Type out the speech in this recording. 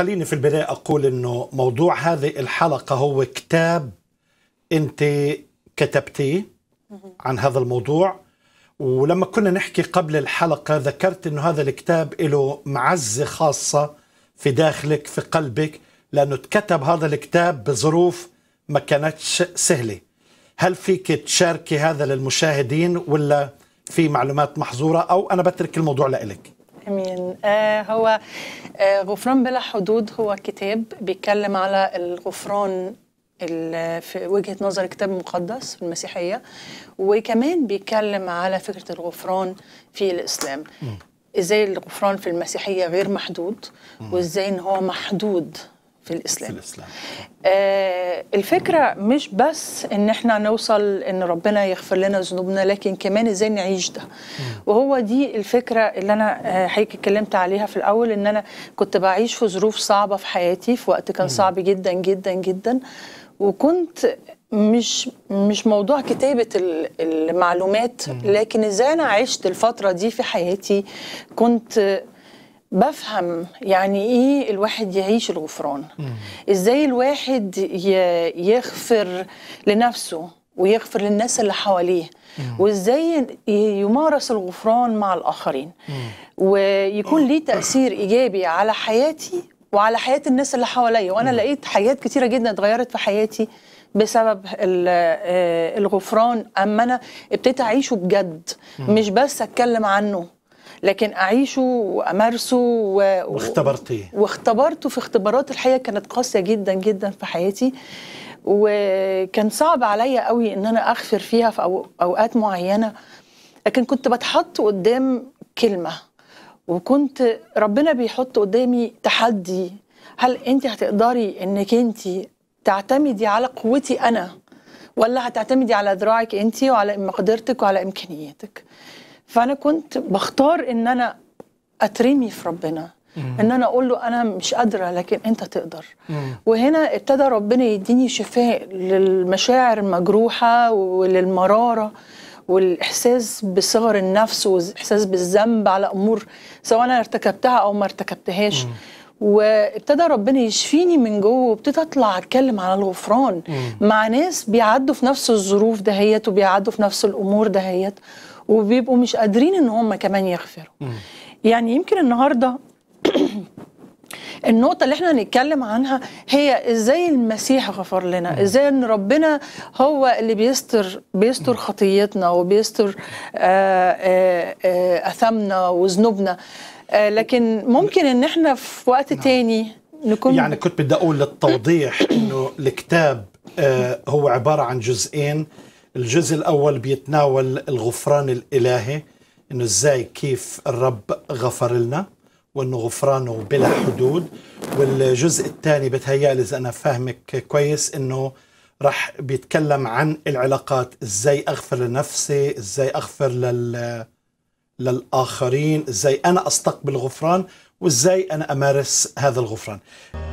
خليني في البداية أقول أنه موضوع هذه الحلقة هو كتاب أنت كتبتيه عن هذا الموضوع ولما كنا نحكي قبل الحلقة ذكرت أنه هذا الكتاب له معزة خاصة في داخلك في قلبك لأنه تكتب هذا الكتاب بظروف ما كانتش سهلة هل فيك تشاركي هذا للمشاهدين ولا في معلومات محظورة أو أنا بترك الموضوع لإلك آه، هو آه، غفران بلا حدود هو كتاب بيتكلم على الغفران في وجهه نظر الكتاب المقدس في المسيحيه وكمان بيتكلم على فكره الغفران في الاسلام ازاي الغفران في المسيحيه غير محدود وازاي ان هو محدود في الإسلام, في الإسلام. آه الفكرة مش بس إن إحنا نوصل إن ربنا يغفر لنا ذنوبنا لكن كمان إزاي نعيش ده وهو دي الفكرة اللي أنا آه، حضرتك اتكلمت عليها في الأول إن أنا كنت بعيش في ظروف صعبة في حياتي في وقت كان صعب جدا جدا جدا وكنت مش مش موضوع كتابة المعلومات لكن ازاي انا عشت الفترة دي في حياتي كنت بفهم يعني ايه الواحد يعيش الغفران مم. ازاي الواحد يغفر لنفسه ويغفر للناس اللي حواليه مم. وازاي يمارس الغفران مع الاخرين مم. ويكون ليه تاثير ايجابي على حياتي وعلى حياه الناس اللي حواليا وانا لقيت حاجات كتيره جدا اتغيرت في حياتي بسبب آه، الغفران اما انا ابتديت اعيشه بجد مش بس اتكلم عنه لكن اعيشه وامارسه و... واختبرتيه واختبرته في اختبارات الحياه كانت قاسيه جدا جدا في حياتي وكان صعب عليا قوي ان انا اغفر فيها في أو... اوقات معينه لكن كنت بتحط قدام كلمه وكنت ربنا بيحط قدامي تحدي هل انت هتقدري انك انت تعتمدي على قوتي انا ولا هتعتمدي على ذراعك انت وعلى مقدرتك وعلى امكانياتك فانا كنت بختار ان انا اترمي في ربنا ان انا اقول له انا مش قادره لكن انت تقدر وهنا ابتدى ربنا يديني شفاء للمشاعر المجروحه وللمراره والاحساس بصغر النفس والاحساس بالذنب على امور سواء انا ارتكبتها او ما ارتكبتهاش وابتدى ربنا يشفيني من جوه وابتدى اطلع اتكلم على الغفران مع ناس بيعدوا في نفس الظروف دهيت وبيعدوا في نفس الامور دهيت وبيبقوا مش قادرين ان هم كمان يغفروا يعني يمكن النهارده النقطة اللي احنا هنتكلم عنها هي ازاي المسيح غفر لنا ازاي ان ربنا هو اللي بيستر بيستر خطيتنا وبيستر آه، آه، آه، اثامنا وذنوبنا لكن ممكن ان احنا في وقت نعم. تاني نكون يعني كنت بدي اقول للتوضيح انه الكتاب هو عبارة عن جزئين الجزء الأول بيتناول الغفران الإلهي إنه إزاي كيف الرب غفر لنا وإنه غفرانه بلا حدود والجزء الثاني بتهيألي إذا أنا فاهمك كويس إنه راح بيتكلم عن العلاقات إزاي أغفر لنفسي إزاي أغفر لل للآخرين إزاي أنا أستقبل الغفران وإزاي أنا أمارس هذا الغفران